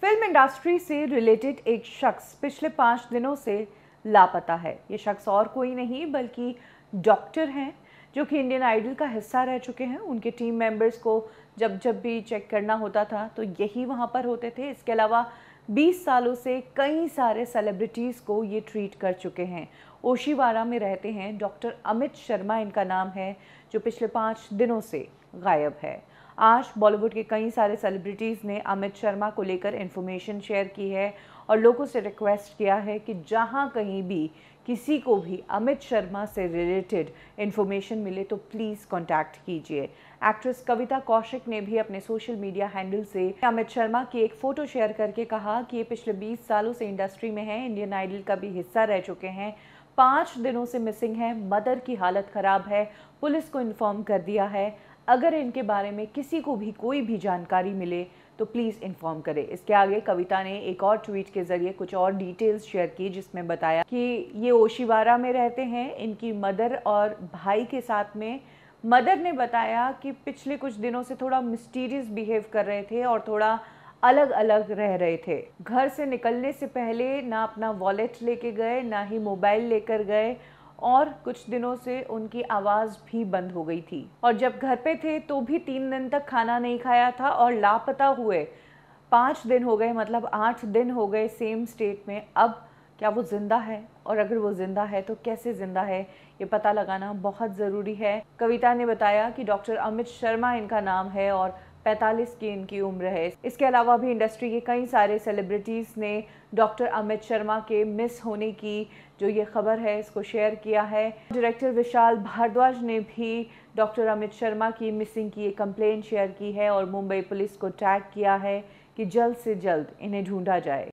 film industry से related एक शख्स पिछले पाँच दिनों से लापता है ये शख्स और कोई नहीं बल्कि डॉक्टर हैं जो कि इंडियन आइडल का हिस्सा रह चुके हैं उनके टीम मेंबर्स को जब जब भी चेक करना होता था तो यही वहाँ पर होते थे इसके अलावा 20 सालों से कई सारे सेलिब्रिटीज़ को ये ट्रीट कर चुके हैं ओशीवारा में रहते हैं डॉक्टर अमित शर्मा इनका नाम है जो पिछले पाँच दिनों से गायब है आज बॉलीवुड के कई सारे सेलिब्रिटीज़ ने अमित शर्मा को लेकर इन्फॉर्मेशन शेयर की है और लोगों से रिक्वेस्ट किया है कि जहाँ कहीं भी किसी को भी अमित शर्मा से रिलेटेड इन्फॉर्मेशन मिले तो प्लीज़ कॉन्टैक्ट कीजिए एक्ट्रेस कविता कौशिक ने भी अपने सोशल मीडिया हैंडल से अमित शर्मा की एक फ़ोटो शेयर करके कहा कि ये पिछले 20 सालों से इंडस्ट्री में हैं इंडियन आइडल का भी हिस्सा रह चुके हैं पाँच दिनों से मिसिंग है मदर की हालत ख़राब है पुलिस को इन्फॉर्म कर दिया है अगर इनके बारे में किसी को भी कोई भी जानकारी मिले तो प्लीज़ इन्फॉर्म करें इसके आगे कविता ने एक और ट्वीट के ज़रिए कुछ और डिटेल्स शेयर की जिसमें बताया कि ये ओशिवारा में रहते हैं इनकी मदर और भाई के साथ में मदर ने बताया कि पिछले कुछ दिनों से थोड़ा मिस्टीरियस बिहेव कर रहे थे और थोड़ा अलग अलग रह रहे थे घर से निकलने से पहले ना अपना वॉलेट लेके गए ना ही मोबाइल लेकर गए और कुछ दिनों से उनकी आवाज़ भी बंद हो गई थी और जब घर पे थे तो भी तीन दिन तक खाना नहीं खाया था और लापता हुए पाँच दिन हो गए मतलब आठ दिन हो गए सेम स्टेट में अब क्या वो ज़िंदा है और अगर वो ज़िंदा है तो कैसे ज़िंदा है ये पता लगाना बहुत ज़रूरी है कविता ने बताया कि डॉक्टर अमित शर्मा इनका नाम है और 45 की इनकी उम्र है इसके अलावा भी इंडस्ट्री के कई सारे सेलिब्रिटीज़ ने डॉक्टर अमित शर्मा के मिस होने की जो ये खबर है इसको शेयर किया है डायरेक्टर विशाल भारद्वाज ने भी डॉक्टर अमित शर्मा की मिसिंग की एक कंप्लेन शेयर की है और मुंबई पुलिस को टैग किया है कि जल्द से जल्द इन्हें ढूंढा जाए